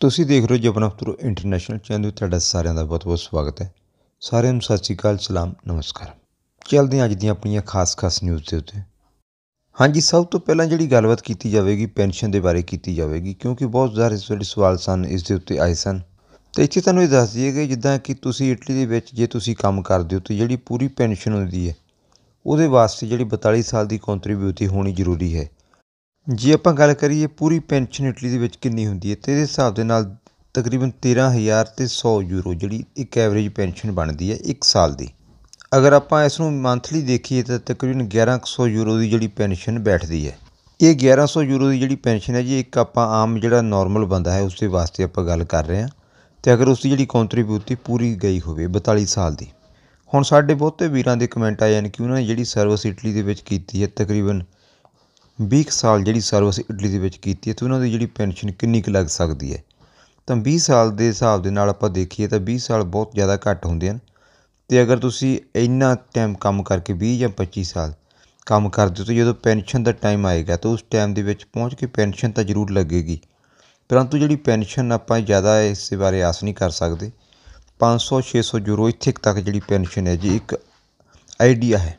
ਤੁਸੀਂ ਦੇਖ ਰਹੇ ਹੋ ਜਪਨ ਇੰਟਰਨੈਸ਼ਨਲ ਚੈਨਲ ਤੇ ਤੁਹਾਡਾ ਸਾਰਿਆਂ ਦਾ ਬਹੁਤ-ਬਹੁਤ ਸਵਾਗਤ ਹੈ ਸਾਰਿਆਂ ਨੂੰ ਸਤਿ ਸ੍ਰੀ ਅਕਾਲ ਸਲਾਮ ਨਮਸਕਾਰ ਚੱਲਦੇ ਹਾਂ ਅੱਜ ਦੀਆਂ ਆਪਣੀਆਂ ਖਾਸ-ਖਾਸ ਨਿਊਜ਼ ਦੇ ਉੱਤੇ ਹਾਂਜੀ ਸਭ ਤੋਂ ਪਹਿਲਾਂ ਜਿਹੜੀ ਗੱਲਬਾਤ ਕੀਤੀ ਜਾਵੇਗੀ ਪੈਨਸ਼ਨ ਦੇ ਬਾਰੇ ਕੀਤੀ ਜਾਵੇਗੀ ਕਿਉਂਕਿ ਬਹੁਤ ਜ਼ਿਆਦਾ ਇਸ ਵੇਲੇ ਸਵਾਲ ਸਨ ਇਸ ਦੇ ਉੱਤੇ ਆਏ ਸਨ ਤੇ ਇੱਥੇ ਤੁਹਾਨੂੰ ਇਹ ਦੱਸ ਦਈਏ ਕਿ ਜਿੱਦਾਂ ਕਿ ਤੁਸੀਂ ਇਟਲੀ ਦੇ ਵਿੱਚ ਜੇ ਤੁਸੀਂ ਕੰਮ ਕਰਦੇ ਹੋ ਤਾਂ ਜਿਹੜੀ ਪੂਰੀ ਪੈਨਸ਼ਨ ਹੁੰਦੀ ਹੈ ਉਹਦੇ ਵਾਸਤੇ ਜਿਹੜੀ 42 ਸਾਲ ਦੀ ਕੰਟਰੀਬਿਊਟੀ ਹੋਣੀ ਜ਼ਰੂਰੀ ਹੈ ਜੇ ਆਪਾਂ ਗੱਲ ਕਰੀਏ ਪੂਰੀ ਪੈਨਸ਼ਨ ਇਟਲੀ ਦੇ ਵਿੱਚ ਕਿੰਨੀ ਹੁੰਦੀ ਹੈ ਤੇ ਇਹਦੇ ਹਿਸਾਬ ਦੇ ਨਾਲ ਤਕਰੀਬਨ 13000 ਤੇ 100 ਯੂਰੋ ਜਿਹੜੀ ਇੱਕ ਐਵਰੇਜ ਪੈਨਸ਼ਨ ਬਣਦੀ ਹੈ 1 ਸਾਲ ਦੀ ਅਗਰ ਆਪਾਂ ਇਸ ਨੂੰ ਮੰਥਲੀ ਦੇਖੀਏ ਤਾਂ ਤਕਰੀਬਨ 1100 ਯੂਰੋ ਦੀ ਜਿਹੜੀ ਪੈਨਸ਼ਨ ਬੈਠਦੀ ਹੈ ਇਹ 1100 ਯੂਰੋ ਦੀ ਜਿਹੜੀ ਪੈਨਸ਼ਨ ਹੈ ਜੀ ਇੱਕ ਆਪਾਂ ਆਮ ਜਿਹੜਾ ਨਾਰਮਲ ਬੰਦਾ ਹੈ ਉਸ ਦੇ ਵਾਸਤੇ ਆਪਾਂ ਗੱਲ ਕਰ ਰਹੇ ਹਾਂ ਤੇ ਅਗਰ ਉਸ ਦੀ ਜਿਹੜੀ ਕੰਟਰੀਬਿਊਟੀ ਪੂਰੀ ਗਈ ਹੋਵੇ 42 ਸਾਲ ਦੀ ਹੁਣ ਸਾਡੇ ਬਹੁਤੇ ਵੀਰਾਂ ਦੇ ਕਮੈਂਟ ਆਏ ਹਨ ਕਿ ਉਹਨਾਂ ਨੇ ਜਿਹੜੀ ਸਰਵਿਸ ਇਟਲੀ ਦੇ ਵਿੱਚ ਕੀਤੀ ਹੈ ਤਕਰੀਬਨ 20 ਸਾਲ ਜਿਹੜੀ ਸਰਵਿਸ ਇਟਲੀ ਦੇ ਵਿੱਚ ਕੀਤੀ ਹੈ ਤੇ ਉਹਨਾਂ ਦੀ ਜਿਹੜੀ ਪੈਨਸ਼ਨ ਕਿੰਨੀ ਕੁ ਲੱਗ ਸਕਦੀ ਹੈ ਤਾਂ 20 ਸਾਲ ਦੇ ਹਿਸਾਬ ਦੇ ਨਾਲ ਆਪਾਂ ਦੇਖੀਏ ਤਾਂ 20 ਸਾਲ ਬਹੁਤ ਜ਼ਿਆਦਾ ਘੱਟ ਹੁੰਦੇ ਹਨ ਤੇ ਅਗਰ ਤੁਸੀਂ ਇੰਨਾ ਟਾਈਮ ਕੰਮ ਕਰਕੇ 20 ਜਾਂ 25 ਸਾਲ ਕੰਮ ਕਰਦੇ ਹੋ ਤਾਂ ਜਦੋਂ ਪੈਨਸ਼ਨ ਦਾ ਟਾਈਮ ਆਏਗਾ ਤਾਂ ਉਸ ਟਾਈਮ ਦੇ ਵਿੱਚ ਪਹੁੰਚ ਕੇ ਪੈਨਸ਼ਨ ਤਾਂ ਜ਼ਰੂਰ ਲੱਗੇਗੀ ਪਰੰਤੂ ਜਿਹੜੀ ਪੈਨਸ਼ਨ ਆਪਾਂ ਜ਼ਿਆਦਾ ਇਸ ਬਾਰੇ ਆਸ ਨਹੀਂ ਕਰ ਸਕਦੇ 500 600 ਯੂਰੋ ਇੱਥੇ ਤੱਕ ਜਿਹੜੀ ਪੈਨਸ਼ਨ ਹੈ ਜੀ ਇੱਕ ਆਈਡੀਆ ਹੈ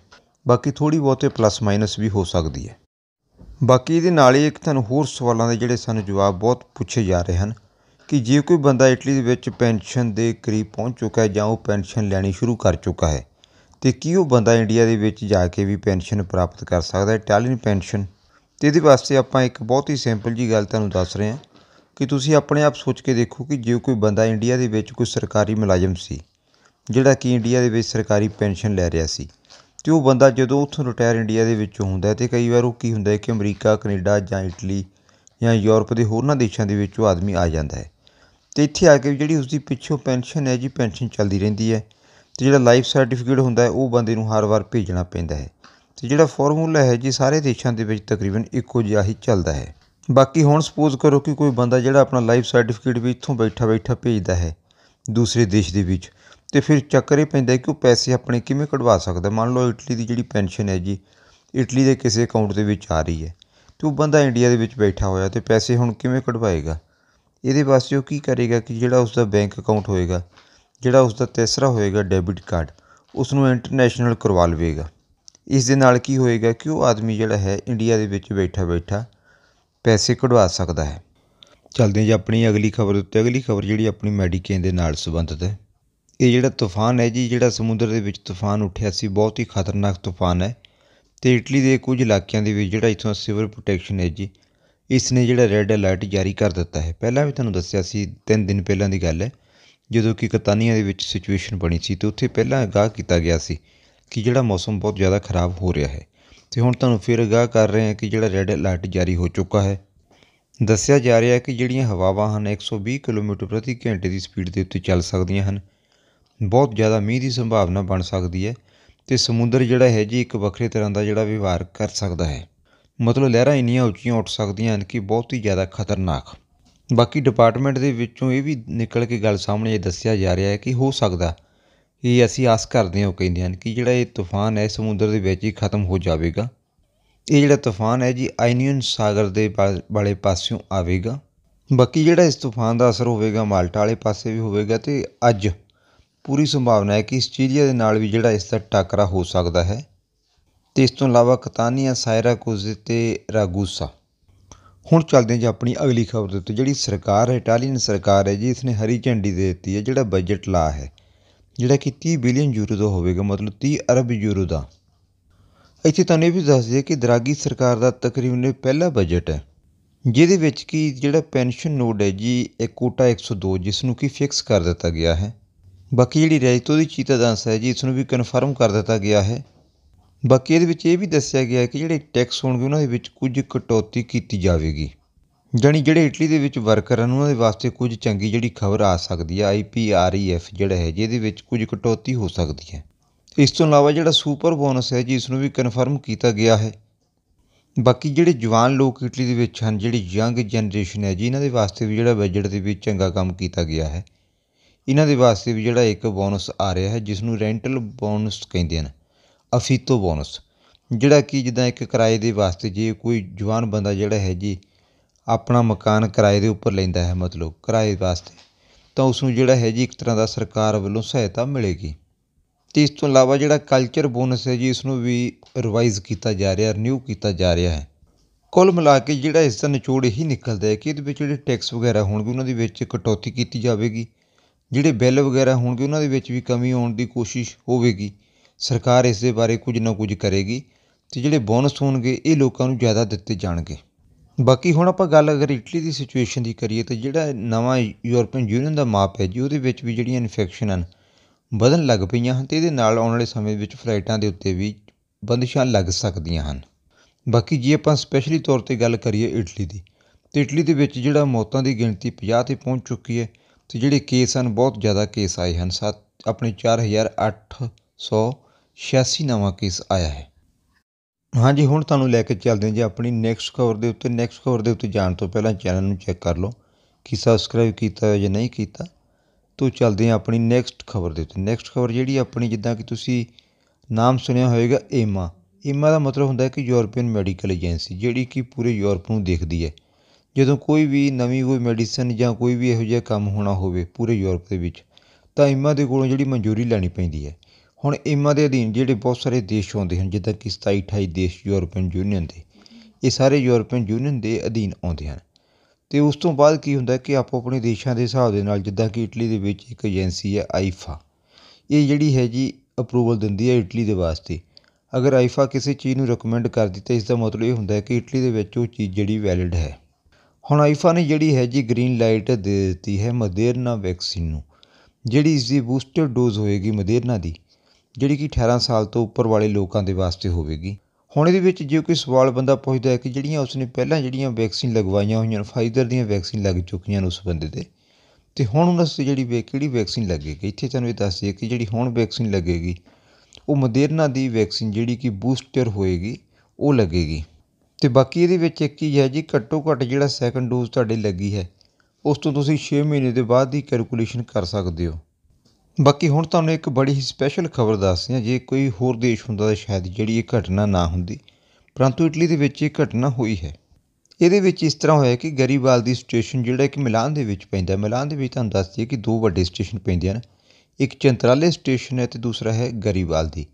ਬਾਕੀ ਥੋੜੀ ਬਹੁਤੇ ਪਲੱਸ ਮਾਈਨਸ ਵੀ ਹੋ ਸਕਦੀ ਹੈ ਬਾਕੀ ਇਹਦੇ ਨਾਲ ਹੀ ਇੱਕ ਤੁਹਾਨੂੰ ਹੋਰ ਸਵਾਲਾਂ ਦੇ ਜਿਹੜੇ ਸਾਨੂੰ ਜਵਾਬ ਬਹੁਤ ਪੁੱਛੇ ਜਾ ਰਹੇ ਹਨ ਕਿ ਜੇ ਕੋਈ ਬੰਦਾ ਇਟਲੀ ਦੇ ਵਿੱਚ ਪੈਨਸ਼ਨ ਦੇ ਕਰੀਬ ਪਹੁੰਚ ਚੁੱਕਾ ਹੈ ਜਾਂ ਉਹ ਪੈਨਸ਼ਨ ਲੈਣੀ ਸ਼ੁਰੂ ਕਰ ਚੁੱਕਾ ਹੈ ਤੇ ਕੀ ਉਹ ਬੰਦਾ ਇੰਡੀਆ ਦੇ ਵਿੱਚ ਜਾ ਕੇ ਵੀ ਪੈਨਸ਼ਨ ਪ੍ਰਾਪਤ ਕਰ ਸਕਦਾ ਹੈ ਇਟਾਲੀਅਨ ਪੈਨਸ਼ਨ ਤੇ ਇਹਦੇ ਵਾਸਤੇ ਆਪਾਂ ਇੱਕ ਬਹੁਤ ਹੀ ਸਿੰਪਲ ਜੀ ਗੱਲ ਤੁਹਾਨੂੰ ਦੱਸ ਰਹੇ ਹਾਂ ਕਿ ਤੁਸੀਂ ਆਪਣੇ ਆਪ ਸੋਚ ਕੇ ਦੇਖੋ ਕਿ ਜੇ ਕੋਈ ਬੰਦਾ ਇੰਡੀਆ ਦੇ ਵਿੱਚ ਕੋਈ ਸਰਕਾਰੀ ਮੁਲਾਜ਼ਮ ਸੀ ਜਿਹੜਾ ਕਿ ਇੰਡੀਆ ਦੇ ਵਿੱਚ ਸਰਕਾਰੀ ਪੈਨਸ਼ਨ ਲੈ ਰਿਹਾ ਸੀ ਤੇ ਉਹ ਬੰਦਾ ਜਦੋਂ ਉੱਥੋਂ ਰਿਟਾਇਰ ਇੰਡੀਆ ਦੇ ਵਿੱਚੋਂ ਹੁੰਦਾ ਤੇ ਕਈ ਵਾਰ ਉਹ ਕੀ ਹੁੰਦਾ ਹੈ ਕਿ ਅਮਰੀਕਾ ਕੈਨੇਡਾ ਜਾਂ ਇਟਲੀ ਜਾਂ ਯੂਰਪ ਦੇ ਹੋਰਨਾਂ ਦੇਸ਼ਾਂ ਦੇ ਵਿੱਚ ਉਹ ਆਦਮੀ ਆ ਜਾਂਦਾ ਹੈ ਤੇ ਇੱਥੇ ਆ ਕੇ ਜਿਹੜੀ ਉਸ ਦੀ ਪਿੱਛੋਂ ਪੈਨਸ਼ਨ ਹੈ ਜੀ ਪੈਨਸ਼ਨ ਚੱਲਦੀ ਰਹਿੰਦੀ ਹੈ ਤੇ ਜਿਹੜਾ ਲਾਈਫ ਸਰਟੀਫਿਕੇਟ ਹੁੰਦਾ ਹੈ ਉਹ ਬੰਦੇ ਨੂੰ ਹਰ ਵਾਰ ਭੇਜਣਾ ਪੈਂਦਾ ਹੈ ਤੇ ਜਿਹੜਾ ਫਾਰਮੂਲਾ ਹੈ ਜੀ ਸਾਰੇ ਦੇਸ਼ਾਂ ਦੇ ਵਿੱਚ ਤਕਰੀਬਨ ਇੱਕੋ ਜਿਹਾ ਹੀ ਚੱਲਦਾ ਹੈ ਬਾਕੀ ਹੁਣ ਸਪੋਜ਼ ਕਰੋ ਕਿ ਕੋਈ ਬੰਦਾ ਜਿਹੜਾ ਆਪਣਾ ਲਾਈਫ ਸਰਟੀਫਿਕੇਟ ਵੀ ਇੱਥੋਂ ਬੈਠਾ ਬੈਠਾ ਭੇਜਦਾ ਹੈ ਦੂਸਰੇ ਦੇਸ਼ ਦੇ ਵਿੱਚ ਤੇ ਫਿਰ ਚੱਕਰ ਇਹ ਪੈਂਦਾ ਕਿ ਉਹ ਪੈਸੇ ਆਪਣੇ ਕਿਵੇਂ ਕਢਵਾ ਸਕਦਾ ਮੰਨ ਲਓ ਇਟਲੀ ਦੀ ਜਿਹੜੀ ਪੈਨਸ਼ਨ ਹੈ ਜੀ ਇਟਲੀ ਦੇ ਕਿਸੇ ਅਕਾਊਂਟ ਦੇ ਵਿੱਚ ਆ ਰਹੀ ਹੈ ਤੇ ਉਹ ਬੰਦਾ ਇੰਡੀਆ ਦੇ ਵਿੱਚ ਬੈਠਾ ਹੋਇਆ ਤੇ ਪੈਸੇ ਹੁਣ ਕਿਵੇਂ ਕਢਵਾਏਗਾ ਇਹਦੇ ਵਾਸਤੇ ਉਹ ਕੀ ਕਰੇਗਾ ਕਿ ਜਿਹੜਾ ਉਸ ਦਾ ਬੈਂਕ ਅਕਾਊਂਟ ਹੋਏਗਾ ਜਿਹੜਾ ਉਸ ਦਾ ਤੀਸਰਾ ਹੋਏਗਾ ਡੈਬਿਟ ਕਾਰਡ ਉਸ ਨੂੰ ਇੰਟਰਨੈਸ਼ਨਲ ਕਰਵਾ ਲਵੇਗਾ ਇਸ ਦੇ ਨਾਲ ਕੀ ਹੋਏਗਾ ਕਿ ਉਹ ਆਦਮੀ ਜਿਹੜਾ ਹੈ ਇੰਡੀਆ ਦੇ ਵਿੱਚ ਬੈਠਾ ਬੈਠਾ ਪੈਸੇ ਕਢਵਾ ਸਕਦਾ ਹੈ ਚਲਦੇ ਜੀ ਆਪਣੀ ਅਗਲੀ ਖਬਰ ਉੱਤੇ ਅਗਲੀ ਖਬਰ ਜਿਹੜੀ ਆਪਣੀ ਮੈਡੀਕੇਨ ਦੇ ਨਾਲ ਸੰਬੰਧਿਤ ਹੈ ਇਹ ਜਿਹੜਾ ਤੂਫਾਨ ਹੈ ਜੀ ਜਿਹੜਾ ਸਮੁੰਦਰ ਦੇ ਵਿੱਚ ਤੂਫਾਨ ਉੱਠਿਆ ਸੀ ਬਹੁਤ ਹੀ ਖਤਰਨਾਕ ਤੂਫਾਨ ਹੈ ਤੇ ਇਟਲੀ ਦੇ ਕੁਝ ਇਲਾਕਿਆਂ ਦੇ ਵਿੱਚ ਜਿਹੜਾ ਇਥੋਂ ਸਿਵਲ ਪ੍ਰੋਟੈਕਸ਼ਨ ਹੈ ਜੀ ਇਸ ਨੇ ਜਿਹੜਾ ਰੈੱਡ ਅਲਰਟ ਜਾਰੀ ਕਰ ਦਿੱਤਾ ਹੈ ਪਹਿਲਾਂ ਵੀ ਤੁਹਾਨੂੰ ਦੱਸਿਆ ਸੀ 3 ਦਿਨ ਪਹਿਲਾਂ ਦੀ ਗੱਲ ਹੈ ਜਦੋਂ ਕਿ ਕਤਾਨੀਆਂ ਦੇ ਵਿੱਚ ਸਿਚੁਏਸ਼ਨ ਬਣੀ ਸੀ ਤੇ ਉੱਥੇ ਪਹਿਲਾਂ ਅਗਾਹ ਕੀਤਾ ਗਿਆ ਸੀ ਕਿ ਜਿਹੜਾ ਮੌਸਮ ਬਹੁਤ ਜ਼ਿਆਦਾ ਖਰਾਬ ਹੋ ਰਿਹਾ ਹੈ ਤੇ ਹੁਣ ਤੁਹਾਨੂੰ ਫਿਰ ਅਗਾਹ ਕਰ ਰਹੇ ਹਾਂ ਕਿ ਜਿਹੜਾ ਰੈੱਡ ਅਲਰਟ ਜਾਰੀ ਹੋ ਚੁੱਕਾ ਹੈ ਦੱਸਿਆ ਜਾ ਰਿਹਾ ਹੈ ਕਿ ਜਿਹੜੀਆਂ ਹਵਾਵਾਂ ਹਨ 120 ਕਿਲੋਮੀਟਰ ਪ੍ਰਤੀ ਘੰਟੇ ਦੀ ਸਪੀਡ ਦੇ ਉੱਤੇ ਚੱਲ ਸਕਦੀਆਂ ਹਨ ਬਹੁਤ ਜ਼ਿਆਦਾ ਮੀਂਹ ਦੀ ਸੰਭਾਵਨਾ ਬਣ ਸਕਦੀ ਹੈ ਤੇ ਸਮੁੰਦਰ ਜਿਹੜਾ ਹੈ ਜੀ ਇੱਕ ਵੱਖਰੇ ਤਰ੍ਹਾਂ ਦਾ ਜਿਹੜਾ ਵਿਵਹਾਰ ਕਰ ਸਕਦਾ ਹੈ ਮਤਲਬ ਲਹਿਰਾਂ ਇੰਨੀਆਂ ਉੱਚੀਆਂ ਉੱਠ ਸਕਦੀਆਂ ਹਨ ਕਿ ਬਹੁਤ ਹੀ ਜ਼ਿਆਦਾ ਖਤਰਨਾਕ ਬਾਕੀ ਡਿਪਾਰਟਮੈਂਟ ਦੇ ਵਿੱਚੋਂ ਇਹ ਵੀ ਨਿਕਲ ਕੇ ਗੱਲ ਸਾਹਮਣੇ ਇਹ ਦੱਸਿਆ ਜਾ ਰਿਹਾ ਹੈ ਕਿ ਹੋ ਸਕਦਾ ਇਹ ਅਸੀਂ ਆਸ ਕਰਦੇ ਹਾਂ ਉਹ ਕਹਿੰਦੇ ਹਨ ਕਿ ਜਿਹੜਾ ਇਹ ਤੂਫਾਨ ਹੈ ਸਮੁੰਦਰ ਦੇ ਵਿੱਚ ਹੀ ਖਤਮ ਹੋ ਜਾਵੇਗਾ ਇਹ ਜਿਹੜਾ ਤੂਫਾਨ ਹੈ ਜੀ ਆਇਨੀਅਨ ਸਾਗਰ ਦੇ ਵਾਲੇ ਪਾਸਿਓਂ ਆਵੇਗਾ ਬਾਕੀ ਜਿਹੜਾ ਇਸ ਤੂਫਾਨ ਦਾ ਅਸਰ ਹੋਵੇਗਾ ਮਾਲਟਾ ਵਾਲੇ ਪਾਸੇ ਵੀ ਹੋਵੇਗਾ ਤੇ ਅੱਜ ਪੂਰੀ ਸੰਭਾਵਨਾ ਹੈ ਕਿ ਆਸਟ੍ਰੇਲੀਆ ਦੇ ਨਾਲ ਵੀ ਜਿਹੜਾ ਇਸ ਦਾ ਟਕਰਾ ਹੋ ਸਕਦਾ ਹੈ ਤੇ ਇਸ ਤੋਂ ਇਲਾਵਾ ਕਤਾਨੀਆ ਕੁਜ਼ ਤੇ ਰਾਗੂਸਾ ਹੁਣ ਚੱਲਦੇ ਹਾਂ ਜੀ ਆਪਣੀ ਅਗਲੀ ਖਬਰ ਦੇ ਉੱਤੇ ਜਿਹੜੀ ਸਰਕਾਰ ਹੈ ਇਟਾਲੀਅਨ ਸਰਕਾਰ ਹੈ ਜੀ ਇਸਨੇ ਹਰੀ ਝੰਡੀ ਦੇ ਦਿੱਤੀ ਹੈ ਜਿਹੜਾ ਬਜਟ ਲਾ ਹੈ ਜਿਹੜਾ ਕਿ 30 ਬਿਲੀਅਨ ਯੂਰੋ ਦਾ ਹੋਵੇਗਾ ਮਤਲਬ 30 ਅਰਬ ਯੂਰੋ ਦਾ ਇੱਥੇ ਤੁਹਾਨੂੰ ਇਹ ਵੀ ਦੱਸ ਦਈਏ ਕਿ ਦਰਾਗੀ ਸਰਕਾਰ ਦਾ ਤਕਰੀਬਨ ਪਹਿਲਾ ਬਜਟ ਹੈ ਜਿਹਦੇ ਵਿੱਚ ਕਿ ਜਿਹੜਾ ਪੈਨਸ਼ਨ ਨੋਡ ਹੈ ਜੀ ਕੋਟਾ 102 ਜਿਸ ਨੂੰ ਕਿ ਫਿਕਸ ਕਰ ਦਿੱਤਾ ਗਿਆ ਹੈ ਬਾਕੀ ਜਿਹੜੀ ਰਿਆਇਤ ਉਹਦੀ ਚੀਤਾ ਦਾਸ ਹੈ ਜੀ ਇਸ ਨੂੰ ਵੀ ਕਨਫਰਮ ਕਰ ਦਿੱਤਾ ਗਿਆ ਹੈ ਬਾਕੀ ਇਹਦੇ ਵਿੱਚ ਇਹ ਵੀ ਦੱਸਿਆ ਗਿਆ ਹੈ ਕਿ ਜਿਹੜੇ ਟੈਕਸ ਹੋਣਗੇ ਉਹਨਾਂ ਦੇ ਵਿੱਚ ਕੁਝ ਕਟੌਤੀ ਕੀਤੀ ਜਾਵੇਗੀ ਜਣੀ ਜਿਹੜੇ ਇਟਲੀ ਦੇ ਵਿੱਚ ਵਰਕਰ ਹਨ ਉਹਨਾਂ ਦੇ ਵਾਸਤੇ ਕੁਝ ਚੰਗੀ ਜਿਹੜੀ ਖਬਰ ਆ ਸਕਦੀ ਹੈ ਆਈ ਪੀ ਆਰ ਈ ਐਫ ਜਿਹੜਾ ਹੈ ਜਿਹਦੇ ਵਿੱਚ ਕੁਝ ਕਟੌਤੀ ਹੋ ਸਕਦੀ ਹੈ ਇਸ ਤੋਂ ਇਲਾਵਾ ਜਿਹੜਾ ਸੁਪਰ ਬੋਨਸ ਹੈ ਜਿਸ ਨੂੰ ਵੀ ਕਨਫਰਮ ਕੀਤਾ ਗਿਆ ਹੈ ਬਾਕੀ ਜਿਹੜੇ ਜਵਾਨ ਲੋਕ ਇਟਲੀ ਦੇ ਵਿੱਚ ਹਨ ਜਿਹੜੀ ਯੰਗ ਜਨਰੇਸ਼ਨ ਹੈ ਜੀ ਇਹਨਾਂ ਦੇ ਵਾਸਤੇ ਵੀ ਜਿਹੜਾ ਬਜਟ ਦੇ ਵਿੱਚ ਚੰਗਾ ਕੰਮ ਕੀਤਾ ਗਿਆ ਹੈ ਇਹਨਾਂ ਦੇ ਵਾਸਤੇ ਵੀ ਜਿਹੜਾ ਇੱਕ ਬੋਨਸ ਆ ਰਿਹਾ ਹੈ ਜਿਸ ਨੂੰ ਰੈਂਟਲ ਬੋਨਸ ਕਹਿੰਦੇ ਹਨ ਅਫੀਤੋ ਬੋਨਸ ਜਿਹੜਾ ਕਿ ਜਿੱਦਾਂ ਇੱਕ ਕਿਰਾਏ ਦੇ ਵਾਸਤੇ ਜੇ ਕੋਈ ਜਵਾਨ ਬੰਦਾ ਜਿਹੜਾ ਹੈ ਜੀ ਆਪਣਾ ਮਕਾਨ ਕਿਰਾਏ ਦੇ ਉੱਪਰ ਲੈਂਦਾ ਹੈ ਮਤਲਬ ਕਿਰਾਏ ਵਾਸਤੇ ਤਾਂ ਉਸ ਨੂੰ ਜਿਹੜਾ ਹੈ ਜੀ ਇੱਕ ਤਰ੍ਹਾਂ ਦਾ ਸਰਕਾਰ ਵੱਲੋਂ ਸਹਾਇਤਾ ਮਿਲੇਗੀ ਤੇ ਇਸ ਤੋਂ ਇਲਾਵਾ ਜਿਹੜਾ ਕਲਚਰ ਬੋਨਸ ਹੈ ਜੀ ਇਸ ਨੂੰ ਵੀ ਰਿਵਾਈਜ਼ ਕੀਤਾ ਜਾ ਰਿਹਾ ਰਿਨਿਊ ਕੀਤਾ ਜਾ ਰਿਹਾ ਹੈ ਕੁੱਲ ਮਿਲਾ ਕੇ ਜਿਹੜਾ ਇਸ ਦਾ ਨਿਚੋੜ ਇਹੀ ਨਿਕਲਦਾ ਹੈ ਕਿ ਇਹਦੇ ਵਿੱਚ ਜਿਹੜੇ ਟੈਕਸ ਵਗੈਰਾ ਹੋਣਗੇ ਉਹਨਾਂ ਦੇ ਵਿੱਚ ਕਟੌਤੀ ਕੀਤੀ ਜਾਵੇਗੀ ਜਿਹੜੇ ਬਿੱਲ ਵਗੈਰਾ ਹੋਣਗੇ ਉਹਨਾਂ ਦੇ ਵਿੱਚ ਵੀ ਕਮੀ ਆਉਣ ਦੀ ਕੋਸ਼ਿਸ਼ ਹੋਵੇਗੀ ਸਰਕਾਰ ਇਸ ਦੇ ਬਾਰੇ ਕੁਝ ਨਾ ਕੁਝ ਕਰੇਗੀ ਤੇ ਜਿਹੜੇ ਬੋਨਸ ਹੋਣਗੇ ਇਹ ਲੋਕਾਂ ਨੂੰ ਜ਼ਿਆਦਾ ਦਿੱਤੇ ਜਾਣਗੇ ਬਾਕੀ ਹੁਣ ਆਪਾਂ ਗੱਲ ਅਗਰ ਇਟਲੀ ਦੀ ਸਿਚੁਏਸ਼ਨ ਦੀ ਕਰੀਏ ਤਾਂ ਜਿਹੜਾ ਨਵਾਂ ਯੂਰਪੀਅਨ ਯੂਨੀਅਨ ਦਾ ਮਾਪ ਹੈ ਜੀ ਉਹਦੇ ਵਿੱਚ ਵੀ ਜਿਹੜੀਆਂ ਇਨਫੈਕਸ਼ਨ ਹਨ ਵਧਣ ਲੱਗ ਪਈਆਂ ਹਨ ਤੇ ਇਹਦੇ ਨਾਲ ਆਉਣ ਵਾਲੇ ਸਮੇਂ ਵਿੱਚ ਫਲਾਈਟਾਂ ਦੇ ਉੱਤੇ ਵੀ ਬੰਦਿਸ਼ਾਂ ਲੱਗ ਸਕਦੀਆਂ ਹਨ ਬਾਕੀ ਜੇ ਆਪਾਂ ਸਪੈਸ਼ਲੀ ਤੌਰ ਤੇ ਗੱਲ ਕਰੀਏ ਇਟਲੀ ਦੀ ਤੇ ਇਟਲੀ ਦੇ ਵਿੱਚ ਜਿਹੜਾ ਮੌਤਾਂ ਦੀ ਗਿਣਤੀ 50 ਤੇ ਪਹੁੰਚ ਚੁੱਕੀ ਹੈ ਤੇ ਜਿਹੜੇ ਕੇਸ ਹਨ ਬਹੁਤ ਜ਼ਿਆਦਾ ਕੇਸ ਆਏ ਹਨ ਸਾਥ ਆਪਣੇ 4886 ਨਵਾਂ ਕੇਸ ਆਇਆ ਹੈ ਹਾਂਜੀ ਹੁਣ ਤੁਹਾਨੂੰ ਲੈ ਕੇ ਚੱਲਦੇ ਹਾਂ ਜੀ ਆਪਣੀ ਨੈਕਸਟ ਖਬਰ ਦੇ ਉੱਤੇ ਨੈਕਸਟ ਖਬਰ ਦੇ ਉੱਤੇ ਜਾਣ ਤੋਂ ਪਹਿਲਾਂ ਚੈਨਲ ਨੂੰ ਚੈੱਕ ਕਰ ਲਓ ਕਿ ਸਬਸਕ੍ਰਾਈਬ ਕੀਤਾ ਹੈ ਜਾਂ ਨਹੀਂ ਕੀਤਾ ਤੋਂ ਚੱਲਦੇ ਹਾਂ ਆਪਣੀ ਨੈਕਸਟ ਖਬਰ ਦੇ ਉੱਤੇ ਨੈਕਸਟ ਖਬਰ ਜਿਹੜੀ ਆਪਣੀ ਜਿੱਦਾਂ ਕਿ ਤੁਸੀਂ ਨਾਮ ਸੁਣਿਆ ਹੋਵੇਗਾ ਏਮਾ ਏਮਾ ਦਾ ਮਤਲਬ ਹੁੰਦਾ ਹੈ ਕਿ ਯੂਰਪੀਅਨ ਮੈਡੀਕਲ ਏਜੰਸੀ ਜਿਹੜੀ ਕਿ ਪੂਰੇ ਯੂਰਪ ਨੂੰ ਦੇਖਦੀ ਹੈ ਜਦੋਂ ਕੋਈ ਵੀ ਨਵੀਂ ਕੋਈ ਮੈਡੀਸਨ ਜਾਂ ਕੋਈ ਵੀ ਇਹੋ ਜਿਹਾ ਕੰਮ ਹੋਣਾ ਹੋਵੇ ਪੂਰੇ ਯੂਰਪ ਦੇ ਵਿੱਚ ਤਾਂ ਏਮਾ ਦੇ ਕੋਲੋਂ ਜਿਹੜੀ ਮਨਜ਼ੂਰੀ ਲੈਣੀ ਪੈਂਦੀ ਹੈ ਹੁਣ ਇਮਾ ਦੇ ਅਧੀਨ ਜਿਹੜੇ ਬਹੁਤ ਸਾਰੇ ਦੇਸ਼ ਆਉਂਦੇ ਹਨ ਜਿੱਦਾਂ ਕਿ 27 28 ਦੇਸ਼ ਯੂਰਪੀਅਨ ਯੂਨੀਅਨ ਦੇ ਇਹ ਸਾਰੇ ਯੂਰਪੀਅਨ ਯੂਨੀਅਨ ਦੇ ਅਧੀਨ ਆਉਂਦੇ ਹਨ ਤੇ ਉਸ ਤੋਂ ਬਾਅਦ ਕੀ ਹੁੰਦਾ ਕਿ ਆਪੋ ਆਪਣੇ ਦੇਸ਼ਾਂ ਦੇ ਹਿਸਾਬ ਦੇ ਨਾਲ ਜਿੱਦਾਂ ਕਿ ਇਟਲੀ ਦੇ ਵਿੱਚ ਇੱਕ ਏਜੰਸੀ ਹੈ ਆਈਫਾ ਇਹ ਜਿਹੜੀ ਹੈ ਜੀ ਅਪਰੂਵਲ ਦਿੰਦੀ ਹੈ ਇਟਲੀ ਦੇ ਵਾਸਤੇ ਅਗਰ ਆਈਫਾ ਕਿਸੇ ਚੀਜ਼ ਨੂੰ ਰეკਮੈਂਡ ਕਰ ਤਾਂ ਇਸ ਦਾ ਮਤਲਬ ਇਹ ਹੁੰਦਾ ਹੈ ਕਿ ਇਟਲੀ ਦੇ ਵਿੱਚ ਉਹ ਚੀਜ਼ ਜਿਹੜੀ ਵੈਲਿਡ ਹੈ ਹੁਣ ਆਈਫਾ ਨੇ ਜਿਹੜੀ ਹੈ ਜੀ ਗ੍ਰੀਨ ਲਾਈਟ ਦੇ ਦਿੱਤੀ ਹੈ ਮਦੇਰਨਾ ਵੈਕਸੀਨ ਨੂੰ ਜਿਹੜੀ ਇਸ ਦੀ ਬੂਸਟਰ ਡੋਜ਼ ਹੋਏਗੀ ਮਦੇਰਨਾ ਦੀ ਜਿਹੜੀ ਕਿ 18 ਸਾਲ ਤੋਂ ਉੱਪਰ ਵਾਲੇ ਲੋਕਾਂ ਦੇ ਵਾਸਤੇ ਹੋਵੇਗੀ ਹੁਣ ਇਹਦੇ ਵਿੱਚ ਜੇ ਕੋਈ ਸਵਾਲ ਬੰਦਾ ਪੁੱਛਦਾ ਹੈ ਕਿ ਜਿਹੜੀਆਂ ਉਸਨੇ ਪਹਿਲਾਂ ਜਿਹੜੀਆਂ ਵੈਕਸੀਨ ਲਗਵਾਈਆਂ ਹੋਈਆਂ ਫਾਈਜ਼ਰ ਦੀਆਂ ਵੈਕਸੀਨ ਲੱਗ ਚੁੱਕੀਆਂ ਨੇ ਉਸ ਬੰਦੇ ਦੇ ਤੇ ਹੁਣ ਉਹਨਾਂ ਜਿਹੜੀ ਵੇ ਕਿਹੜੀ ਵੈਕਸੀਨ ਲੱਗੇਗੀ ਇੱਥੇ ਤੁਹਾਨੂੰ ਇਹ ਦੱਸ ਦਈਏ ਕਿ ਜਿਹੜੀ ਹੁਣ ਵੈਕਸੀਨ ਲੱਗੇਗੀ ਉਹ ਮਦੇਰਨਾ ਦੀ ਵੈਕਸੀਨ ਜਿਹੜੀ ਕਿ ਬੂਸਟਰ ਹੋਏਗੀ ਉਹ ਲੱਗੇਗੀ ਤੇ ਬਾਕੀ ਇਹਦੇ ਵਿੱਚ ਇੱਕ ਹੀ ਹੈ ਜੀ ਘੱਟੋ ਘੱਟ ਜਿਹੜਾ ਸੈਕੰਡ ਡੋਜ਼ ਤੁਹਾਡੇ ਲੱਗੀ ਹੈ ਉਸ ਤੋਂ ਤੁਸੀਂ 6 ਮਹੀਨੇ ਦੇ ਬਾਅਦ ਦੀ ਕੈਲਕੂਲੇਸ਼ਨ ਕਰ ਸਕਦੇ ਹੋ ਬਾਕੀ ਹੁਣ ਤੁਹਾਨੂੰ ਇੱਕ ਬੜੀ ਹੀ ਸਪੈਸ਼ਲ ਖਬਰ ਦੱਸਦੇ ਹਾਂ ਜੇ ਕੋਈ ਹੋਰ ਦੇਸ਼ ਹੁੰਦਾ ਤਾਂ ਸ਼ਾਇਦ ਜਿਹੜੀ ਇਹ ਘਟਨਾ ਨਾ ਹੁੰਦੀ ਪਰੰਤੂ ਇਟਲੀ ਦੇ ਵਿੱਚ ਇਹ ਘਟਨਾ ਹੋਈ ਹੈ ਇਹਦੇ ਵਿੱਚ ਇਸ ਤਰ੍ਹਾਂ ਹੋਇਆ ਕਿ ਗਰੀਬਾਲ ਦੀ ਸਟੇਸ਼ਨ ਜਿਹੜਾ ਕਿ ਮਿਲਾਨ ਦੇ ਵਿੱਚ ਪੈਂਦਾ ਮਿਲਾਨ ਦੇ ਵਿੱਚ ਤੁਹਾਨੂੰ ਦੱਸ ਦਈਏ ਕਿ ਦੋ ਵੱਡੇ ਸਟੇਸ਼ਨ ਪੈਂਦੇ ਹਨ ਇੱਕ ਚੰਤਰਾਲੇ ਸਟੇਸ਼ਨ ਹੈ ਤੇ ਦੂਸਰਾ ਹੈ ਗਰੀਬਾਲ ਦੀ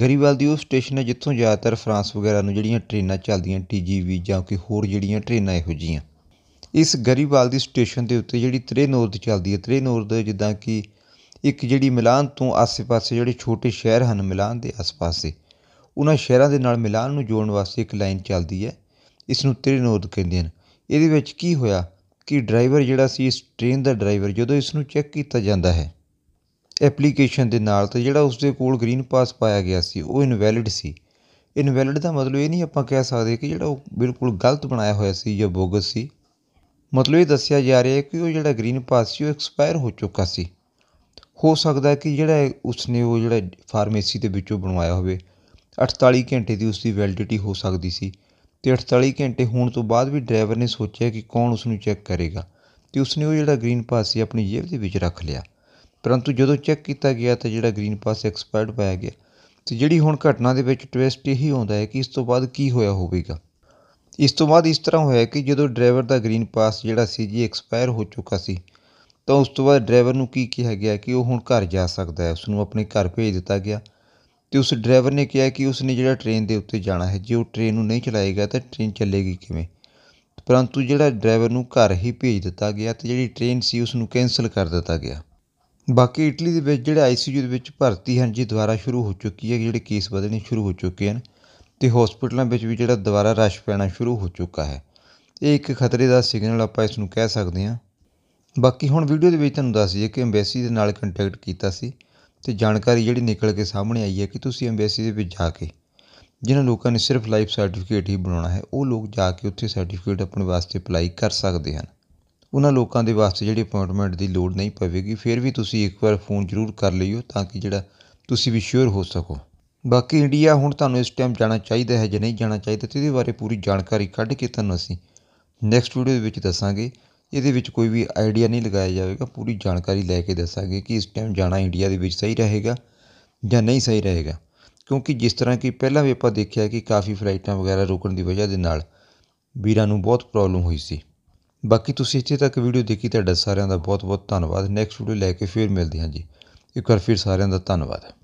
ਗਰੀਬਾਲ ਦੀ ਉਹ ਸਟੇਸ਼ਨ ਹੈ ਜਿੱਥੋਂ ਜ਼ਿਆਦਾਤਰ ਫਰਾਂਸ ਵਗੈਰਾ ਨੂੰ ਜਿਹੜੀਆਂ ਟ੍ਰੇਨਾਂ ਚੱਲਦੀਆਂ ਟੀਜੀਵੀ ਜਾਂ ਕਿ ਹੋਰ ਜਿਹੜੀਆਂ ਟ੍ਰੇਨਾਂ ਇਹੋ ਜੀਆਂ ਇਸ ਗਰੀਬਾਲ ਦੀ ਸਟੇਸ਼ਨ ਦੇ ਉੱਤੇ ਜਿਹੜੀ ਤ੍ਰੇਨੋਰ ਨੋਰਥ ਚੱਲਦੀ ਹੈ ਤ੍ਰੇਨੋਰ ਦੇ ਜਿੱਦਾਂ ਕਿ ਇੱਕ ਜਿਹੜੀ ਮਿਲਾਨ ਤੋਂ ਆਸ ਪਾਸੇ ਜਿਹੜੇ ਛੋਟੇ ਸ਼ਹਿਰ ਹਨ ਮਿਲਾਨ ਦੇ ਆਸ-ਪਾਸੇ ਉਹਨਾਂ ਸ਼ਹਿਰਾਂ ਦੇ ਨਾਲ ਮਿਲਾਨ ਨੂੰ ਜੋੜਨ ਵਾਸਤੇ ਇੱਕ ਲਾਈਨ ਚੱਲਦੀ ਹੈ ਇਸ ਨੂੰ ਤ੍ਰਿਨੋਦ ਕਹਿੰਦੇ ਹਨ ਇਹਦੇ ਵਿੱਚ ਕੀ ਹੋਇਆ ਕਿ ਡਰਾਈਵਰ ਜਿਹੜਾ ਸੀ ਇਸ ਟ੍ਰੇਨ ਦਾ ਡਰਾਈਵਰ ਜਦੋਂ ਇਸ ਨੂੰ ਚੈੱਕ ਕੀਤਾ ਜਾਂਦਾ ਹੈ ਐਪਲੀਕੇਸ਼ਨ ਦੇ ਨਾਲ ਤੇ ਜਿਹੜਾ ਉਸ ਦੇ ਕੋਲ ਗ੍ਰੀਨ ਪਾਸ ਪਾਇਆ ਗਿਆ ਸੀ ਉਹ ਇਨਵੈਲਿਡ ਸੀ ਇਨਵੈਲਿਡ ਦਾ ਮਤਲਬ ਇਹ ਨਹੀਂ ਆਪਾਂ ਕਹਿ ਸਕਦੇ ਕਿ ਜਿਹੜਾ ਉਹ ਬਿਲਕੁਲ ਗਲਤ ਬਣਾਇਆ ਹੋਇਆ ਸੀ ਜਾਂ ਬੋਗਸ ਸੀ ਮਤਲਬ ਇਹ ਦੱਸਿਆ ਜਾ ਰਿਹਾ ਹੈ ਕਿ ਉਹ ਜਿਹੜਾ ਗ੍ਰੀਨ ਪਾਸ ਸੀ ਉਹ ਐਕਸਪਾਇਰ ਹੋ ਚੁੱਕਾ ਸੀ ਹੋ ਸਕਦਾ ਕਿ ਜਿਹੜਾ ਉਸਨੇ ਉਹ ਜਿਹੜਾ ਫਾਰਮੇਸੀ ਦੇ ਵਿੱਚੋਂ ਬਣਵਾਇਆ ਹੋਵੇ 48 ਘੰਟੇ ਦੀ ਉਸਦੀ ਵੈਲਿਡਿਟੀ ਹੋ ਸਕਦੀ ਸੀ ਤੇ 48 ਘੰਟੇ ਹੋਣ ਤੋਂ ਬਾਅਦ ਵੀ ਡਰਾਈਵਰ ਨੇ ਸੋਚਿਆ ਕਿ ਕੌਣ ਉਸ ਨੂੰ ਚੈੱਕ ਕਰੇਗਾ ਤੇ ਉਸਨੇ ਉਹ ਜਿਹੜਾ ਗ੍ਰੀਨ ਪਾਸ ਸੀ ਆਪਣੀ ਜੇਬ ਦੇ ਵਿੱਚ ਰੱਖ ਲਿਆ ਪਰੰਤੂ ਜਦੋਂ ਚੈੱਕ ਕੀਤਾ ਗਿਆ ਤਾਂ ਜਿਹੜਾ ਗ੍ਰੀਨ ਪਾਸ ਐਕਸਪਾਇਰਡ ਪਾਇਆ ਗਿਆ ਤੇ ਜਿਹੜੀ ਹੁਣ ਘਟਨਾ ਦੇ ਵਿੱਚ ਟਵਿਸਟ ਇਹੀ ਆਉਂਦਾ ਹੈ ਕਿ ਇਸ ਤੋਂ ਬਾਅਦ ਕੀ ਹੋਇਆ ਹੋਵੇਗਾ ਇਸ ਤੋਂ ਬਾਅਦ ਇਸ ਤਰ੍ਹਾਂ ਹੋਇਆ ਕਿ ਜਦੋਂ ਡਰਾਈਵਰ ਦਾ ਗ੍ਰੀਨ ਪਾਸ ਜਿਹੜਾ ਸੀ ਜੀ ਐਕਸਪਾਇਰ ਹੋ ਚੁੱਕਾ ਸੀ ਤਾਂ ਉਸ ਤੋਂ ਬਾਅਦ ਡਰਾਈਵਰ ਨੂੰ ਕੀ ਕਿਹਾ ਗਿਆ ਕਿ ਉਹ ਹੁਣ ਘਰ ਜਾ ਸਕਦਾ ਹੈ ਉਸ ਨੂੰ ਆਪਣੇ ਘਰ ਭੇਜ ਦਿੱਤਾ ਗਿਆ ਅਤੇ ਉਸ ਡਰਾਈਵਰ ਨੇ ਕਿਹਾ ਕਿ ਉਸਨੇ ਜਿਹੜਾ ਟ੍ਰੇਨ ਦੇ ਉੱਤੇ ਜਾਣਾ ਹੈ ਜੇ ਉਹ ਟ੍ਰੇਨ ਨੂੰ ਨਹੀਂ ਚਲਾਏਗਾ ਤਾਂ ਟ੍ਰੇਨ ਚੱਲੇਗੀ ਕਿਵੇਂ ਪਰੰਤੂ ਜਿਹੜਾ ਡਰਾਈਵਰ ਨੂੰ ਘਰ ਹੀ ਭੇਜ ਦਿੱਤਾ ਗਿਆ ਅਤੇ ਜਿਹੜੀ ਟ੍ਰੇਨ ਸੀ ਉਸ ਨੂੰ ਕੈਂਸਲ ਕਰ ਦਿੱਤਾ ਗਿਆ ਬਾਕੀ ਇਟਲੀ ਦੇ ਵਿੱਚ ਜਿਹੜਾ ਆਈਸੀਯੂ ਦੇ ਵਿੱਚ ਭਰਤੀ ਹਨ ਜੀ ਦੁਬਾਰਾ ਸ਼ੁਰੂ ਹੋ ਚੁੱਕੀ ਹੈ ਜਿਹੜੇ ਕੇਸ ਵਧਣੇ ਸ਼ੁਰੂ ਹੋ ਚੁੱਕੇ ਹਨ ਤੇ ਹਸਪੀਟਲਾਂ ਵਿੱਚ ਵੀ ਜਿਹੜਾ ਦੁਬਾਰਾ ਰਸ਼ ਪੈਣਾ ਸ਼ੁਰੂ ਹੋ ਚੁੱਕਾ ਹੈ ਇਹ ਇੱਕ ਖਤਰੇ ਦਾ ਸਿਗਨਲ ਆਪਾਂ ਇਸ ਨੂੰ ਕਹਿ ਸਕਦੇ ਹਾਂ ਬਾਕੀ ਹੁਣ ਵੀਡੀਓ ਦੇ ਵਿੱਚ ਤੁਹਾਨੂੰ ਦੱਸ ਦਈਏ ਕਿ ਐਮਬੈਸੀ ਦੇ ਨਾਲ ਕੰਟੈਕਟ ਕੀਤਾ ਸੀ ਤੇ ਜਾਣਕਾਰੀ ਜਿਹੜੀ ਨਿਕਲ ਕੇ ਸਾਹਮਣੇ ਆਈ ਹੈ ਕਿ ਤੁਸੀਂ ਐਮਬੈਸੀ ਦੇ ਵਿੱਚ ਜਾ ਕੇ ਜਿਨ੍ਹਾਂ ਲੋਕਾਂ ਨੇ ਸਿਰਫ ਲਾਈਫ ਸਰਟੀਫਿਕੇਟ ਹੀ ਬਣਾਉਣਾ ਹੈ ਉਹ ਲੋਕ ਜਾ ਕੇ ਉੱਥੇ ਸਰਟੀਫਿਕੇਟ ਆਪਣੇ ਵਾਸਤੇ ਅਪਲਾਈ ਕਰ ਸਕਦੇ ਹਨ ਉਹਨਾਂ ਲੋਕਾਂ ਦੇ ਵਾਸਤੇ ਜਿਹੜੀ ਅਪਾਇੰਟਮੈਂਟ ਦੀ ਲੋੜ ਨਹੀਂ ਪਵੇਗੀ ਫਿਰ ਵੀ ਤੁਸੀਂ ਇੱਕ ਵਾਰ ਫੋਨ ਜ਼ਰੂਰ ਕਰ ਲਈਓ ਤਾਂ ਕਿ ਜਿਹੜਾ ਤੁਸੀਂ ਵੀ ਸ਼ੋਰ ਹੋ ਸਕੋ ਬਾਕੀ ਇੰਡੀਆ ਹੁਣ ਤੁਹਾਨੂੰ ਇਸ ਟਾਈਮ ਜਾਣਾ ਚਾਹੀਦਾ ਹੈ ਜਾਂ ਨਹੀਂ ਜਾਣਾ ਚਾਹੀਦਾ ਤੇ ਇਹਦੇ ਬਾਰੇ ਪੂਰੀ ਜਾਣਕਾਰੀ ਕੱਢ ਕੇ ਤੁਹਾਨੂੰ ਅਸੀਂ ਨੈਕਸਟ ਵੀਡੀਓ ਦੇ ਵਿੱਚ ਦੱਸਾਂਗੇ ਇਹਦੇ ਵਿੱਚ ਕੋਈ ਵੀ ਆਈਡੀਆ ਨਹੀਂ ਲਗਾਇਆ ਜਾਵੇਗਾ ਪੂਰੀ ਜਾਣਕਾਰੀ ਲੈ ਕੇ ਦੱਸਾਂਗੇ ਕਿ ਇਸ ਟਾਈਮ ਜਾਣਾ ਇੰਡੀਆ ਦੇ ਵਿੱਚ ਸਹੀ ਰਹੇਗਾ ਜਾਂ ਨਹੀਂ ਸਹੀ ਰਹੇਗਾ ਕਿਉਂਕਿ ਜਿਸ ਤਰ੍ਹਾਂ ਕਿ ਪਹਿਲਾਂ ਵੀ ਆਪਾਂ ਦੇਖਿਆ ਕਿ ਕਾਫੀ ਫਲਾਈਟਾਂ ਵਗੈਰਾ ਰੁਕਣ ਦੀ ਵਜ੍ਹਾ ਦੇ ਨਾਲ ਵੀਰਾਂ ਨੂੰ ਬਹੁਤ ਪ੍ਰੋਬਲਮ ਹੋਈ ਸੀ ਬਾਕੀ ਤੁਸੀਂ ਇੱਥੇ ਤੱਕ ਵੀਡੀਓ ਦੇਖੀ ਤੁਹਾਡਾ ਸਾਰਿਆਂ ਦਾ ਬਹੁਤ ਬਹੁਤ ਧੰਨਵਾਦ ਨੈਕਸਟ ਵੀਡੀਓ ਲੈ ਕੇ ਫੇਰ ਮਿਲਦੇ ਹਾਂ ਜੀ ਇੱਕ ਵਾਰ ਫਿਰ ਸਾਰਿਆਂ ਦਾ ਧੰਨਵਾਦ